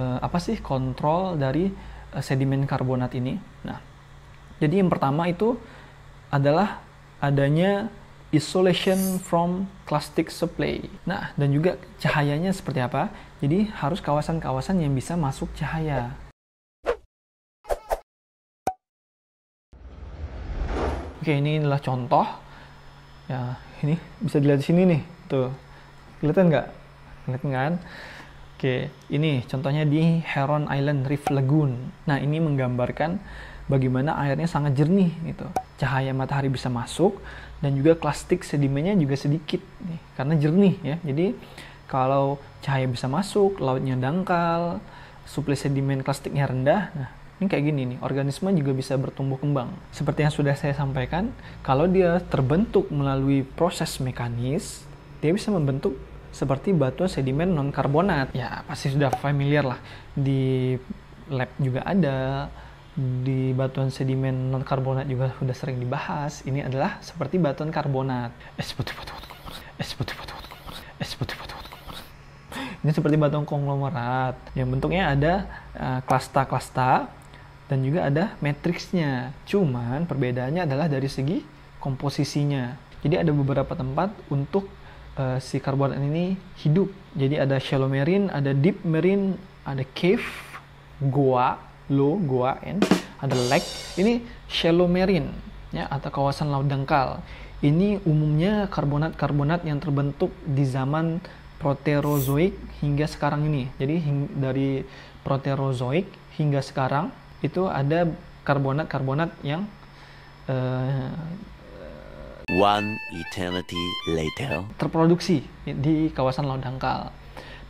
uh, apa sih kontrol dari uh, sedimen karbonat ini? Nah, jadi yang pertama itu adalah adanya isolation from plastic supply. Nah, dan juga cahayanya seperti apa? Jadi harus kawasan-kawasan yang bisa masuk cahaya. Oke, ini adalah contoh. Ya, ini bisa dilihat di sini nih, tuh. Kelihatan nggak? Kelihatan kan? Oke, ini contohnya di Heron Island Reef Lagoon. Nah, ini menggambarkan bagaimana airnya sangat jernih gitu. Cahaya matahari bisa masuk dan juga plastik sedimennya juga sedikit nih, karena jernih ya. Jadi kalau cahaya bisa masuk, lautnya dangkal, suplai sedimen plastiknya rendah. Nah, ini kayak gini nih, organisme juga bisa bertumbuh kembang. Seperti yang sudah saya sampaikan, kalau dia terbentuk melalui proses mekanis, dia bisa membentuk seperti batuan sedimen non karbonat. Ya pasti sudah familiar lah di lab juga ada di batuan sedimen non karbonat juga sudah sering dibahas. Ini adalah seperti batuan karbonat. Es putih putih Es putih putih Es putih putih Ini seperti batuan konglomerat yang bentuknya ada eh, klasta-klasta dan juga ada matriksnya. Cuman perbedaannya adalah dari segi komposisinya. Jadi ada beberapa tempat untuk uh, si karbonat ini hidup. Jadi ada shallow marine, ada deep marine, ada cave, goa, low, goa, and ada lake. Ini shallow marine ya atau kawasan laut dangkal. Ini umumnya karbonat-karbonat yang terbentuk di zaman Proterozoik hingga sekarang ini. Jadi dari Proterozoik hingga sekarang itu ada karbonat-karbonat yang uh, One eternity later. Terproduksi di kawasan Laut Dangkal.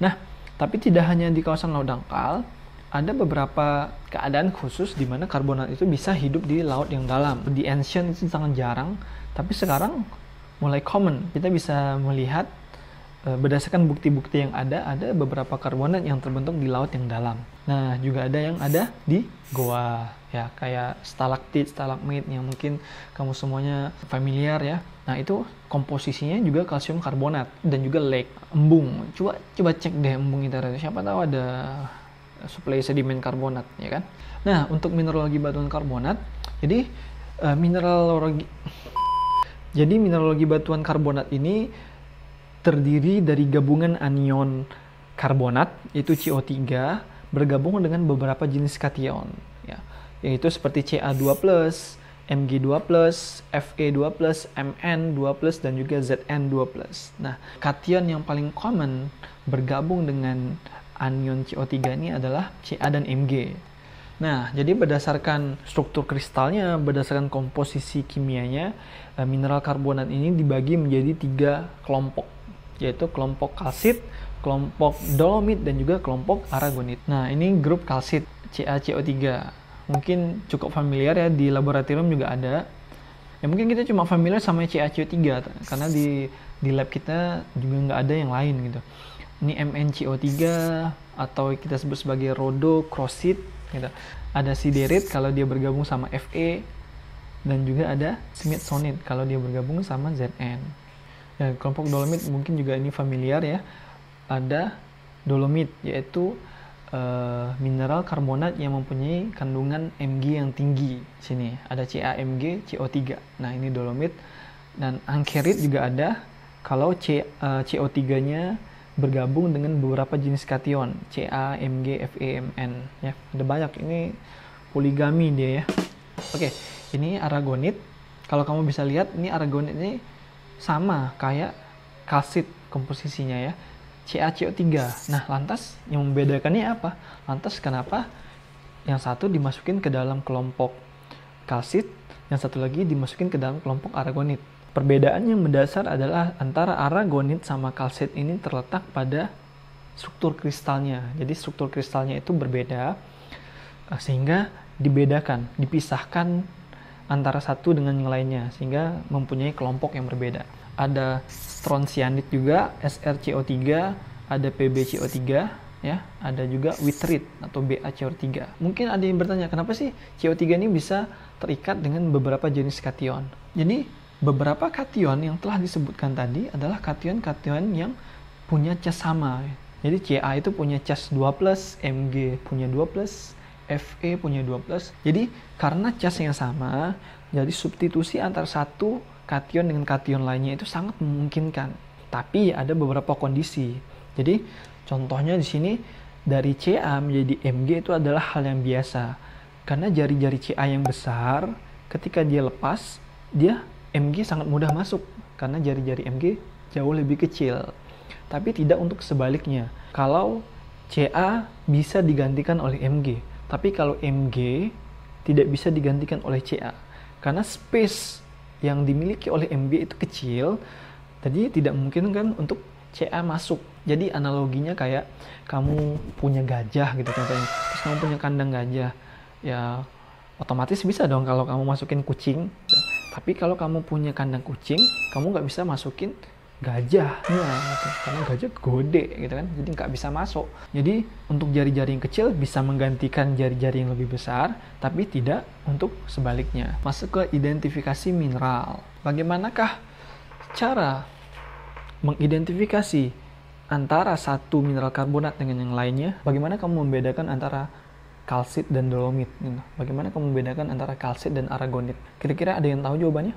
Nah, tapi tidak hanya di kawasan Laut Dangkal, ada beberapa keadaan khusus di mana karbonat itu bisa hidup di laut yang dalam. Di ancient itu sangat jarang, tapi sekarang mulai common. Kita bisa melihat Eh, berdasarkan bukti-bukti yang ada, ada beberapa karbonat yang terbentuk di laut yang dalam. Nah, juga ada yang ada di goa, ya kayak stalaktit, stalagmit yang mungkin kamu semuanya familiar ya. Nah, itu komposisinya juga kalsium karbonat dan juga lake, embung. Coba coba cek deh embung itu siapa tahu ada suplai sedimen karbonat, ya kan? Nah, untuk mineralogi batuan karbonat, jadi uh, mineralogi jadi mineralogi batuan karbonat ini terdiri dari gabungan anion karbonat yaitu CO3 bergabung dengan beberapa jenis kation ya yaitu seperti Ca2+, Mg2+, Fe2+, Mn2+, dan juga Zn2+. Nah, kation yang paling common bergabung dengan anion CO3 ini adalah Ca dan Mg. Nah, jadi berdasarkan struktur kristalnya, berdasarkan komposisi kimianya, eh, mineral karbonat ini dibagi menjadi tiga kelompok yaitu kelompok kalsit, kelompok dolomit, dan juga kelompok aragonit. Nah, ini grup kalsit CaCO3. Mungkin cukup familiar ya, di laboratorium juga ada. Ya mungkin kita cuma familiar sama CaCO3, karena di, di lab kita juga nggak ada yang lain gitu. Ini MnCO3, atau kita sebut sebagai Rodo Crossit, gitu. Ada siderit kalau dia bergabung sama Fe, dan juga ada smithsonit kalau dia bergabung sama ZN. Ya, kelompok dolomit mungkin juga ini familiar ya. Ada dolomit yaitu uh, mineral karbonat yang mempunyai kandungan Mg yang tinggi. Sini ada CaMg, CO3. Nah, ini dolomit dan angkerit juga ada kalau C, uh, eh, CO3-nya bergabung dengan beberapa jenis kation Ca, Mg, Fe, Mn ya. Ada banyak ini poligami dia ya. Oke, ini aragonit. Kalau kamu bisa lihat ini aragonit ini sama kayak kalsit komposisinya ya CaCO3 nah lantas yang membedakannya apa lantas kenapa yang satu dimasukin ke dalam kelompok kalsit yang satu lagi dimasukin ke dalam kelompok aragonit perbedaan yang mendasar adalah antara aragonit sama kalsit ini terletak pada struktur kristalnya jadi struktur kristalnya itu berbeda eh, sehingga dibedakan dipisahkan antara satu dengan yang lainnya sehingga mempunyai kelompok yang berbeda ada strontianit juga, SRCO3, ada PBCO3, ya, ada juga witrit atau BaCO3. Mungkin ada yang bertanya, kenapa sih CO3 ini bisa terikat dengan beberapa jenis kation? Jadi, beberapa kation yang telah disebutkan tadi adalah kation-kation yang punya cas sama. Jadi Ca itu punya cas 2+, Mg punya 2+, Fe punya 2+. Jadi karena cas yang sama, jadi substitusi antar satu kation dengan kation lainnya itu sangat memungkinkan. Tapi ada beberapa kondisi. Jadi contohnya di sini dari CA menjadi MG itu adalah hal yang biasa. Karena jari-jari CA yang besar ketika dia lepas, dia MG sangat mudah masuk karena jari-jari MG jauh lebih kecil. Tapi tidak untuk sebaliknya. Kalau CA bisa digantikan oleh MG, tapi kalau MG tidak bisa digantikan oleh CA karena space yang dimiliki oleh MB itu kecil, jadi tidak mungkin kan untuk CA masuk. Jadi analoginya kayak kamu punya gajah gitu contohnya, terus kamu punya kandang gajah, ya otomatis bisa dong kalau kamu masukin kucing. Tapi kalau kamu punya kandang kucing, kamu nggak bisa masukin gajahnya gitu. karena gajah gede, gitu kan jadi nggak bisa masuk jadi untuk jari-jari yang kecil bisa menggantikan jari-jari yang lebih besar tapi tidak untuk sebaliknya masuk ke identifikasi mineral bagaimanakah cara mengidentifikasi antara satu mineral karbonat dengan yang lainnya bagaimana kamu membedakan antara kalsit dan dolomit gitu. bagaimana kamu membedakan antara kalsit dan aragonit kira-kira ada yang tahu jawabannya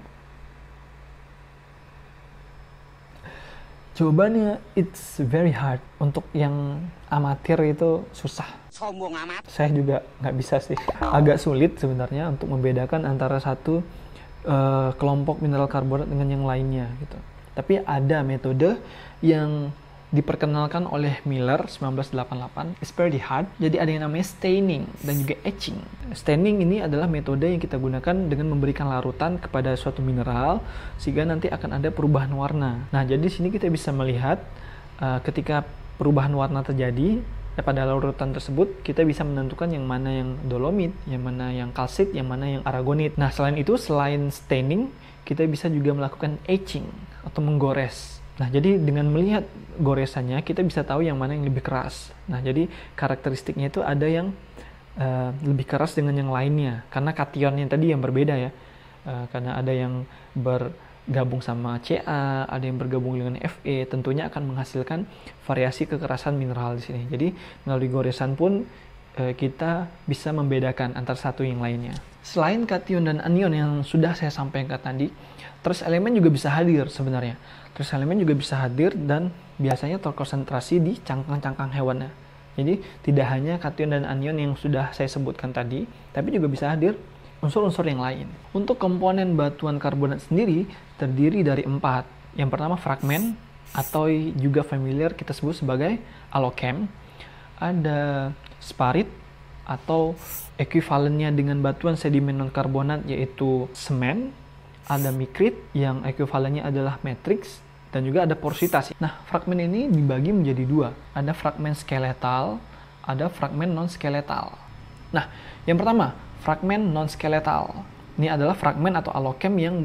Jawabannya it's very hard untuk yang amatir itu susah. Sombong amat. Saya juga nggak bisa sih. Agak sulit sebenarnya untuk membedakan antara satu uh, kelompok mineral karbonat dengan yang lainnya gitu. Tapi ada metode yang diperkenalkan oleh Miller 1988 is pretty hard. Jadi ada yang namanya staining dan juga etching. Staining ini adalah metode yang kita gunakan dengan memberikan larutan kepada suatu mineral sehingga nanti akan ada perubahan warna. Nah, jadi sini kita bisa melihat uh, ketika perubahan warna terjadi eh, pada larutan tersebut kita bisa menentukan yang mana yang dolomit, yang mana yang kalsit, yang mana yang aragonit. Nah, selain itu selain staining, kita bisa juga melakukan etching atau menggores. Nah, jadi dengan melihat goresannya kita bisa tahu yang mana yang lebih keras. Nah, jadi karakteristiknya itu ada yang uh, lebih keras dengan yang lainnya karena kationnya tadi yang berbeda ya. Uh, karena ada yang bergabung sama Ca, ada yang bergabung dengan Fe, tentunya akan menghasilkan variasi kekerasan mineral di sini. Jadi melalui goresan pun uh, kita bisa membedakan antara satu yang lainnya. Selain kation dan anion yang sudah saya sampaikan tadi, Terus elemen juga bisa hadir sebenarnya. Terus elemen juga bisa hadir dan biasanya terkonsentrasi di cangkang-cangkang hewannya. Jadi tidak hanya kation dan anion yang sudah saya sebutkan tadi, tapi juga bisa hadir unsur-unsur yang lain. Untuk komponen batuan karbonat sendiri terdiri dari empat. Yang pertama fragmen atau juga familiar kita sebut sebagai alokem. Ada sparit atau ekuivalennya dengan batuan sedimen non karbonat yaitu semen ada mikrit yang ekuivalennya adalah matrix dan juga ada porositas. Nah, fragmen ini dibagi menjadi dua. Ada fragmen skeletal, ada fragmen non-skeletal. Nah, yang pertama, fragmen non-skeletal. Ini adalah fragmen atau alokem yang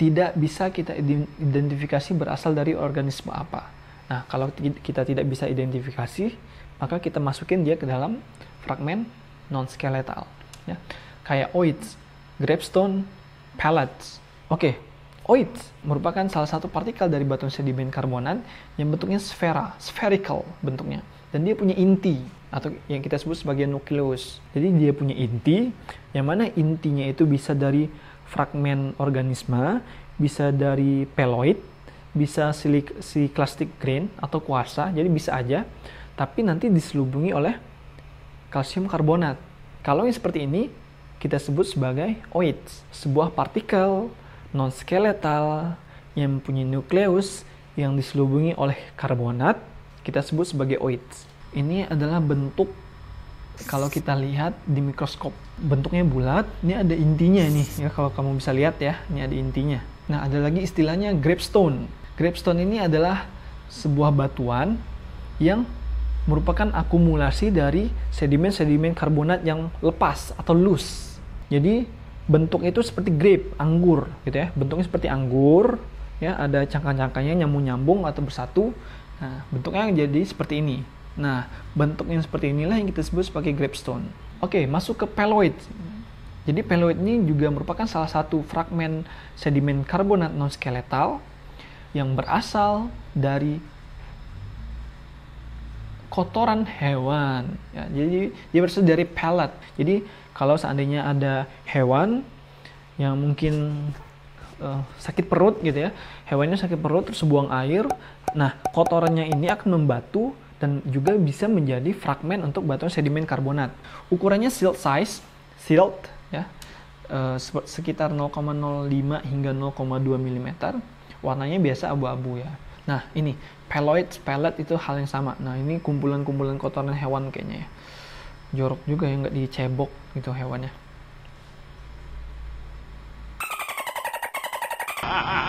tidak bisa kita identifikasi berasal dari organisme apa. Nah, kalau kita tidak bisa identifikasi, maka kita masukin dia ke dalam fragmen non-skeletal. Ya. Kayak oids, gravestone, pellets, Oke, oids merupakan salah satu partikel dari batu sedimen karbonan yang bentuknya sfera, spherical bentuknya. Dan dia punya inti atau yang kita sebut sebagai nukleus. Jadi dia punya inti, yang mana intinya itu bisa dari fragmen organisme, bisa dari peloid, bisa silik, siklastik grain atau kuasa, jadi bisa aja, tapi nanti diselubungi oleh kalsium karbonat. Kalau yang seperti ini, kita sebut sebagai oids, sebuah partikel non-skeletal yang mempunyai nukleus yang diselubungi oleh karbonat kita sebut sebagai oids. Ini adalah bentuk kalau kita lihat di mikroskop bentuknya bulat ini ada intinya nih ya kalau kamu bisa lihat ya ini ada intinya nah ada lagi istilahnya grapestone grapestone ini adalah sebuah batuan yang merupakan akumulasi dari sedimen-sedimen karbonat yang lepas atau loose jadi bentuk itu seperti grape, anggur gitu ya. Bentuknya seperti anggur, ya ada cangkang-cangkangnya nyambung-nyambung atau bersatu. Nah, bentuknya jadi seperti ini. Nah, bentuknya seperti inilah yang kita sebut sebagai grape stone. Oke, masuk ke peloid. Jadi peloid ini juga merupakan salah satu fragmen sedimen karbonat non skeletal yang berasal dari kotoran hewan. Ya, jadi dia berasal dari pelet. Jadi kalau seandainya ada hewan yang mungkin uh, sakit perut gitu ya, hewannya sakit perut terus buang air, nah kotorannya ini akan membatu dan juga bisa menjadi fragmen untuk batuan sedimen karbonat. Ukurannya silt size, silt ya, uh, sekitar 0,05 hingga 0,2 mm. Warnanya biasa abu-abu ya. Nah, ini peloids, pellet itu hal yang sama. Nah, ini kumpulan-kumpulan kotoran hewan kayaknya ya. Jorok juga ya, nggak dicebok gitu hewannya. Ah, ah.